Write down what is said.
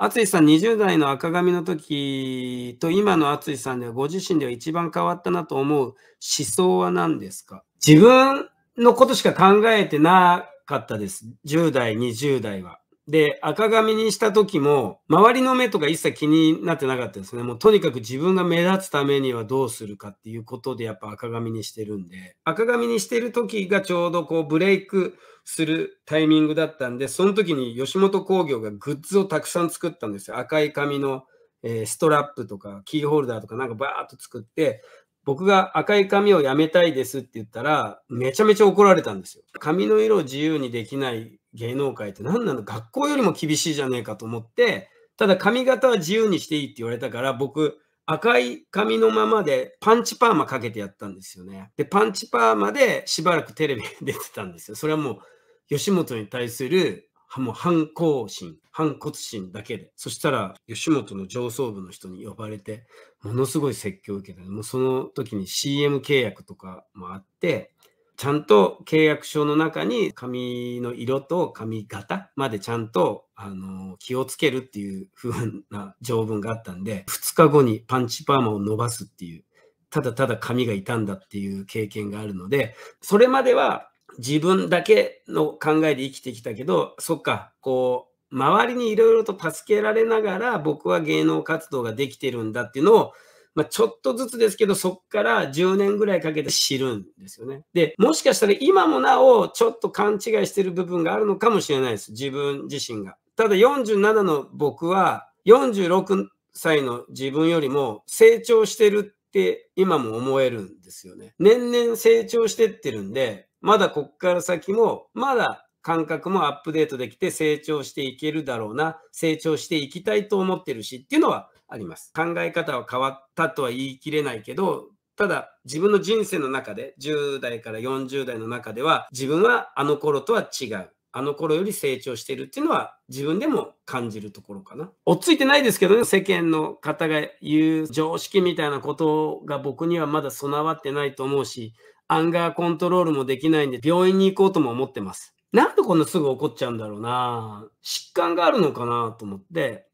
淳さん、20代の赤髪の時と今の淳さんではご自身では一番変わったなと思う思想は何ですか自分のことしか考えてなかったです。10代、20代は。で、赤髪にした時も、周りの目とか一切気になってなかったですね。もうとにかく自分が目立つためにはどうするかっていうことで、やっぱ赤髪にしてるんで、赤髪にしてる時がちょうどこうブレイクするタイミングだったんで、その時に吉本興業がグッズをたくさん作ったんですよ。赤い髪の、えー、ストラップとかキーホルダーとかなんかバーっと作って、僕が赤い髪をやめたいですって言ったら、めちゃめちゃ怒られたんですよ。髪の色を自由にできない芸能界って何なの学校よりも厳しいじゃねえかと思って、ただ髪型は自由にしていいって言われたから、僕、赤い髪のままでパンチパーマかけてやったんですよね。で、パンチパーマでしばらくテレビに出てたんですよ。それはもう、吉本に対するもう反抗心、反骨心だけで。そしたら、吉本の上層部の人に呼ばれて、ものすごい説教を受けた。もうその時に CM 契約とかもあって、ちゃんと契約書の中に髪の色と髪型までちゃんとあの気をつけるっていう風な条文があったんで、2日後にパンチパーマを伸ばすっていう、ただただ髪が傷んだっていう経験があるので、それまでは自分だけの考えで生きてきたけど、そっか、こう、周りにいろいろと助けられながら僕は芸能活動ができてるんだっていうのを、まあ、ちょっとずつですけど、そっから10年ぐらいかけて知るんですよね。で、もしかしたら今もなおちょっと勘違いしてる部分があるのかもしれないです。自分自身が。ただ47の僕は46歳の自分よりも成長してるって今も思えるんですよね。年々成長してってるんで、まだこっから先も、まだ感覚もアップデートできて成長していけるだろうな、成長していきたいと思ってるしっていうのはあります。考え方は変わったとは言い切れないけど、ただ自分の人生の中で、10代から40代の中では、自分はあの頃とは違う。あの頃より成長してるっていうのは自分でも感じるところかな。落ち着いてないですけどね、世間の方が言う常識みたいなことが僕にはまだ備わってないと思うし、アンガーコントロールもできないんで、病院に行こうとも思ってます。なんでこんなすぐ怒っちゃうんだろうな疾患があるのかなと思って、